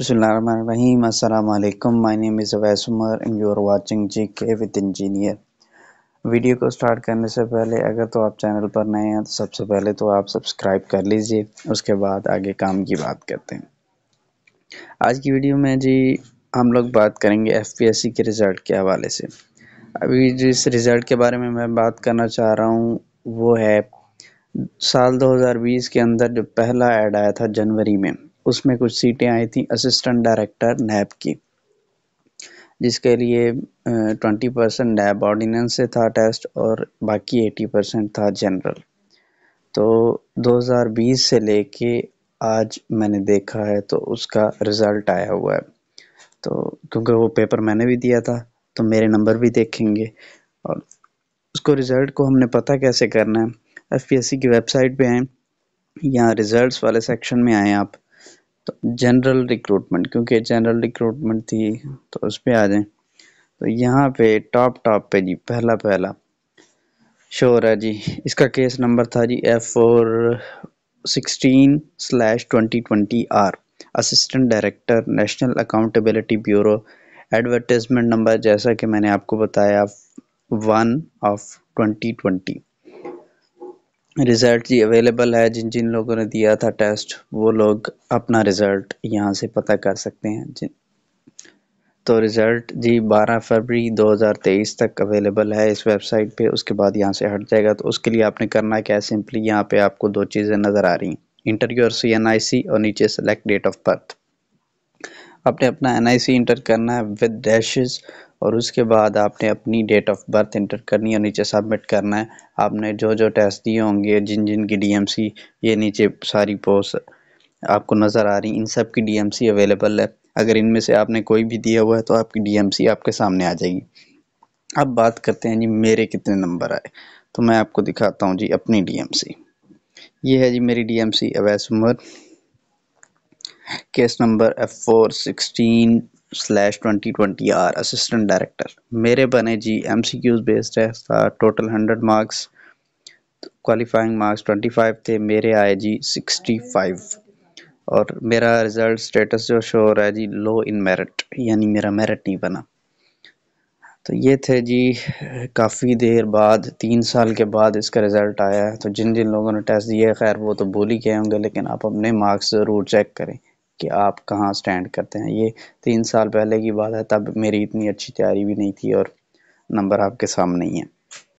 बसमीम Assalamu alaikum. Name is Awais Umar and you are are watching GK with video को start करने से पहले अगर तो आप चैनल पर नए हैं तो सबसे पहले तो आप सब्सक्राइब कर लीजिए उसके बाद आगे काम की बात करते हैं आज की वीडियो में जी हम लोग बात करेंगे एफ के रिज़ल्ट के हवाले से अभी जिस रिज़ल्ट के बारे में मैं बात करना चाह रहा हूँ वो है साल 2020 के अंदर जो पहला ऐड आया था जनवरी में उसमें कुछ सीटें आई थी असिस्टेंट डायरेक्टर नैब की जिसके लिए ट्वेंटी परसेंट नैब ऑर्डिनेंस से था टेस्ट और बाकी एटी परसेंट था जनरल तो 2020 से लेके आज मैंने देखा है तो उसका रिज़ल्ट आया हुआ है तो क्योंकि वो पेपर मैंने भी दिया था तो मेरे नंबर भी देखेंगे और उसको रिज़ल्ट को हमने पता कैसे करना है एफ की वेबसाइट पे आए यहाँ रिज़ल्ट्स वाले सेक्शन में आएँ आप तो जनरल रिक्रूटमेंट क्योंकि जनरल रिक्रूटमेंट थी तो उस पर आ जाए तो यहाँ पे टॉप टॉप पे जी पहला पहला शोर है जी इसका केस नंबर था G F four sixteen slash twenty twenty R assistant director National Accountability Bureau advertisement number जैसा कि मैंने आपको बताया one of twenty twenty result जी अवेलेबल है जिन जिन लोगों ने दिया था टेस्ट वो लोग अपना रिज़ल्ट यहाँ से पता कर सकते हैं जिन तो रिज़ल्ट जी 12 फरवरी 2023 तक अवेलेबल है इस वेबसाइट पे उसके बाद यहाँ से हट जाएगा तो उसके लिए आपने करना क्या है सिंपली यहाँ पे आपको दो चीज़ें नज़र आ रही हैं इंटरव्यू और सी एन आई सी और नीचे सेलेक्ट डेट ऑफ बर्थ आपने अपना एन इंटर करना है विद डैशेज और उसके बाद आपने अपनी डेट ऑफ बर्थ इंटर करनी है नीचे सबमिट करना है आपने जो जो टेस्ट दिए होंगे जिन जिन की डीएमसी ये नीचे सारी पोस्ट आपको नज़र आ रही इन सब की डीएमसी अवेलेबल है अगर इनमें से आपने कोई भी दिया हुआ है तो आपकी डीएमसी आपके सामने आ जाएगी अब बात करते हैं जी मेरे कितने नंबर आए तो मैं आपको दिखाता हूँ जी अपनी सी ये है जी मेरी सी Awais Umar case number F four sixteen slash twenty twenty R assistant director मेरे बने जी एम सी क्यूज़ बेस्ड है था total hundred marks qualifying marks twenty five थे मेरे आए जी सिक्सटी फाइव और मेरा रिज़ल्ट स्टेटस जो शो हो रहा है जी लो इन मेरिट यानी मेरा मेरिट नहीं बना तो ये थे जी काफ़ी देर बाद तीन साल के बाद इसका रिज़ल्ट आया है तो जिन जिन लोगों ने टेस्ट दिए खैर वो तो भूल ही गए होंगे लेकिन आप अपने मार्क्स ज़रूर चेक करें कि आप कहाँ स्टैंड करते हैं ये तीन साल पहले की बात है तब मेरी इतनी अच्छी तैयारी भी नहीं थी और नंबर आपके सामने ही है